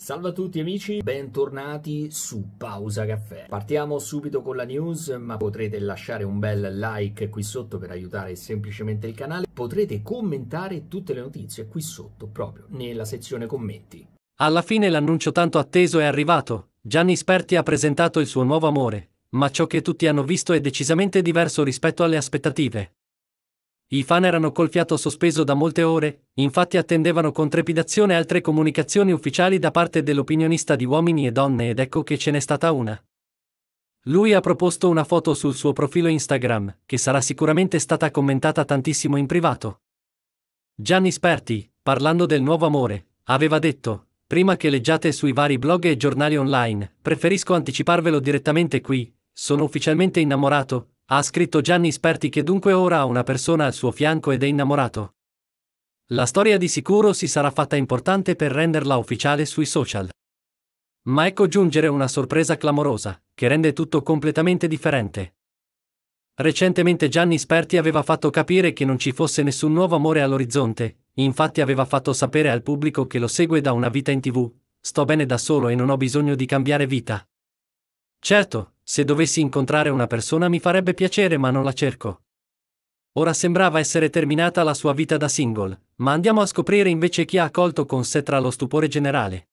Salve a tutti amici, bentornati su Pausa Caffè. Partiamo subito con la news, ma potrete lasciare un bel like qui sotto per aiutare semplicemente il canale. Potrete commentare tutte le notizie qui sotto, proprio nella sezione commenti. Alla fine l'annuncio tanto atteso è arrivato. Gianni Sperti ha presentato il suo nuovo amore, ma ciò che tutti hanno visto è decisamente diverso rispetto alle aspettative. I fan erano col fiato sospeso da molte ore, infatti attendevano con trepidazione altre comunicazioni ufficiali da parte dell'opinionista di uomini e donne ed ecco che ce n'è stata una. Lui ha proposto una foto sul suo profilo Instagram, che sarà sicuramente stata commentata tantissimo in privato. Gianni Sperti, parlando del nuovo amore, aveva detto, prima che leggiate sui vari blog e giornali online, preferisco anticiparvelo direttamente qui, sono ufficialmente innamorato, ha scritto Gianni Sperti che dunque ora ha una persona al suo fianco ed è innamorato. La storia di sicuro si sarà fatta importante per renderla ufficiale sui social. Ma ecco giungere una sorpresa clamorosa, che rende tutto completamente differente. Recentemente Gianni Sperti aveva fatto capire che non ci fosse nessun nuovo amore all'orizzonte, infatti aveva fatto sapere al pubblico che lo segue da una vita in tv, sto bene da solo e non ho bisogno di cambiare vita. Certo, se dovessi incontrare una persona mi farebbe piacere ma non la cerco. Ora sembrava essere terminata la sua vita da single, ma andiamo a scoprire invece chi ha accolto con sé tra lo stupore generale.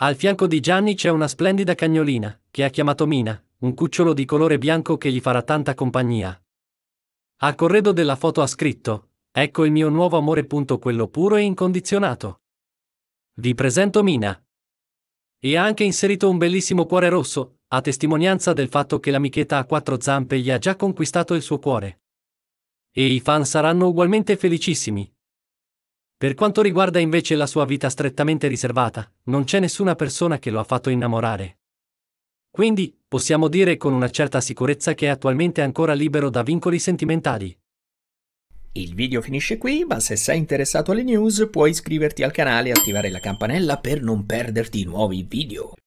Al fianco di Gianni c'è una splendida cagnolina, che ha chiamato Mina, un cucciolo di colore bianco che gli farà tanta compagnia. A corredo della foto ha scritto, ecco il mio nuovo amore punto quello puro e incondizionato. Vi presento Mina. E ha anche inserito un bellissimo cuore rosso, a testimonianza del fatto che l'amichetta a quattro zampe gli ha già conquistato il suo cuore. E i fan saranno ugualmente felicissimi. Per quanto riguarda invece la sua vita strettamente riservata, non c'è nessuna persona che lo ha fatto innamorare. Quindi, possiamo dire con una certa sicurezza che è attualmente ancora libero da vincoli sentimentali. Il video finisce qui, ma se sei interessato alle news puoi iscriverti al canale e attivare la campanella per non perderti nuovi video.